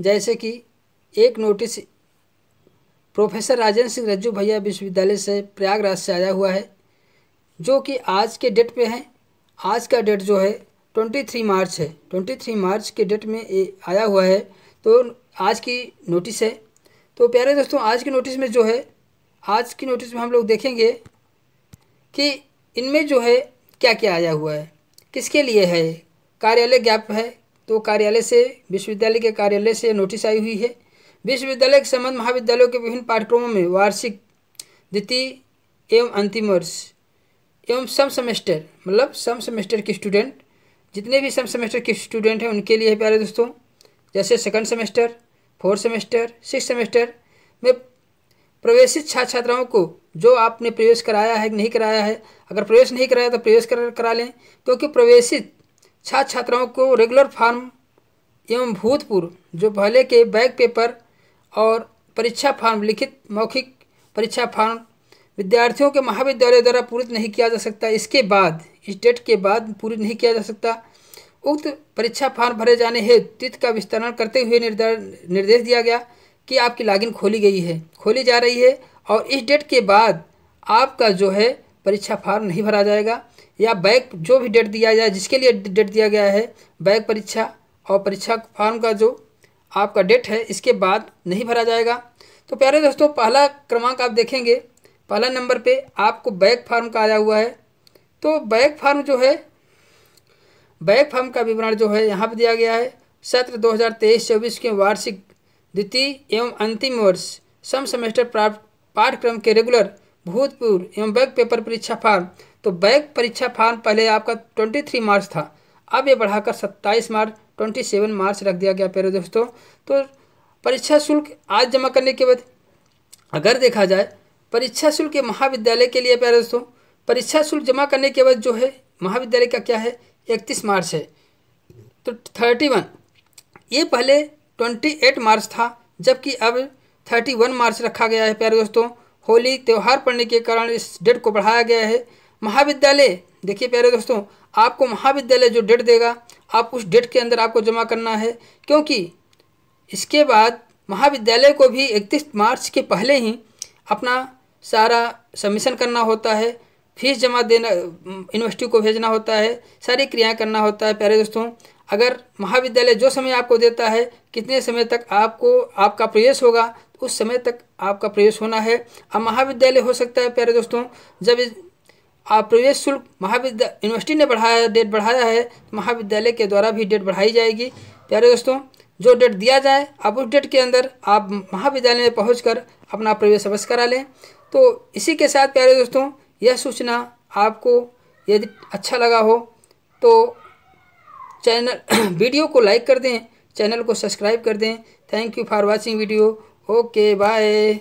जैसे कि एक नोटिस प्रोफेसर राजेंद्र सिंह रज्जू भैया विश्वविद्यालय से प्रयागराज से आया हुआ है जो कि आज के डेट पे है आज का डेट जो है ट्वेंटी थ्री मार्च है ट्वेंटी थ्री मार्च के डेट में ए, आया हुआ है तो आज की नोटिस है तो प्यारे दोस्तों आज की नोटिस में जो है आज की नोटिस में हम लोग देखेंगे कि इनमें जो है क्या क्या आया हुआ है किसके लिए है कार्यालय गैप है तो कार्यालय से विश्वविद्यालय के कार्यालय से नोटिस आई हुई है विश्वविद्यालय के संबंध महाविद्यालयों के विभिन्न पाठ्यक्रमों में वार्षिक द्वितीय एवं अंतिम वर्ष एवं सम सेमेस्टर मतलब सम सेमेस्टर के स्टूडेंट जितने भी सम सेमेस्टर के स्टूडेंट हैं उनके लिए है प्यारे दोस्तों जैसे second semester fourth semester six semester में प्रवेशित छात्र छात्राओं को जो आपने प्रवेश कराया है नहीं कराया है अगर प्रवेश नहीं कराया तो प्रवेश करा लें क्योंकि प्रवेशित छात्र छात्राओं को रेगुलर फार्म एवं भूतपूर्व जो पहले के बैक पेपर और परीक्षा फार्म लिखित मौखिक परीक्षा फार्म विद्यार्थियों के महाविद्यालय द्वारा पूरित नहीं किया जा सकता इसके बाद इस डेट के बाद पूरित नहीं किया जा सकता उक्त परीक्षा फार्म भरे जाने हेतु तिथि का विस्तारण करते हुए निर्देश दिया गया कि आपकी लॉगिन खोली गई है खोली जा रही है और इस डेट के बाद आपका जो है परीक्षा फार्म नहीं भरा जाएगा या बैक जो भी डेट दिया जाए जिसके लिए डेट दिया गया है बैक परीक्षा और परीक्षा फार्म का जो आपका डेट है इसके बाद नहीं भरा जाएगा तो प्यारे दोस्तों पहला क्रमांक आप देखेंगे पहला नंबर पे आपको बैक फार्म का आया हुआ है तो बैक फार्म जो है बैक फार्म का विवरण जो है यहाँ पर दिया गया है सत्र 2023-24 के वार्षिक द्वितीय एवं अंतिम वर्ष सम सेमेस्टर प्राप्त पाठ्यक्रम के रेगुलर भूतपूर्व एवं बैक पेपर परीक्षा फार्म तो बैक परीक्षा फार्म पहले आपका ट्वेंटी थ्री मार्च था अब ये बढ़ाकर सत्ताईस मार्च ट्वेंटी सेवन मार्च रख दिया गया प्यारे दोस्तों तो परीक्षा शुल्क आज जमा करने के बाद अगर देखा जाए परीक्षा शुल्क महाविद्यालय के लिए प्यारे दोस्तों परीक्षा शुल्क जमा करने के बाद जो है महाविद्यालय का क्या है इकतीस मार्च है तो थर्टी वन ये पहले ट्वेंटी एट मार्च था जबकि अब थर्टी वन मार्च रखा गया है प्यारे दोस्तों होली त्यौहार पढ़ने के कारण इस डेट को बढ़ाया गया है महाविद्यालय देखिए प्यारे दोस्तों आपको महाविद्यालय जो डेट देगा आप उस डेट के अंदर आपको जमा करना है क्योंकि इसके बाद महाविद्यालय को भी इकतीस मार्च के पहले ही अपना सारा सबमिशन करना होता है फीस जमा देना यूनिवर्सिटी को भेजना होता है सारी क्रियाएं करना होता है प्यारे दोस्तों अगर महाविद्यालय जो समय आपको देता है कितने समय तक आपको आपका प्रवेश होगा उस समय तक आपका प्रवेश होना है अब महाविद्यालय हो सकता है प्यारे दोस्तों जब आप प्रवेश शुल्क महाविद्यालय यूनिवर्सिटी ने बढ़ाया डेट बढ़ाया है तो महाविद्यालय के द्वारा भी डेट बढ़ाई जाएगी प्यारे दोस्तों जो डेट दिया जाए आप उस डेट के अंदर आप महाविद्यालय में पहुँच अपना प्रवेश अवश्य करा लें तो इसी के साथ प्यारे दोस्तों यह सूचना आपको यदि अच्छा लगा हो तो चैनल वीडियो को लाइक कर दें चैनल को सब्सक्राइब कर दें thank you for watching video okay bye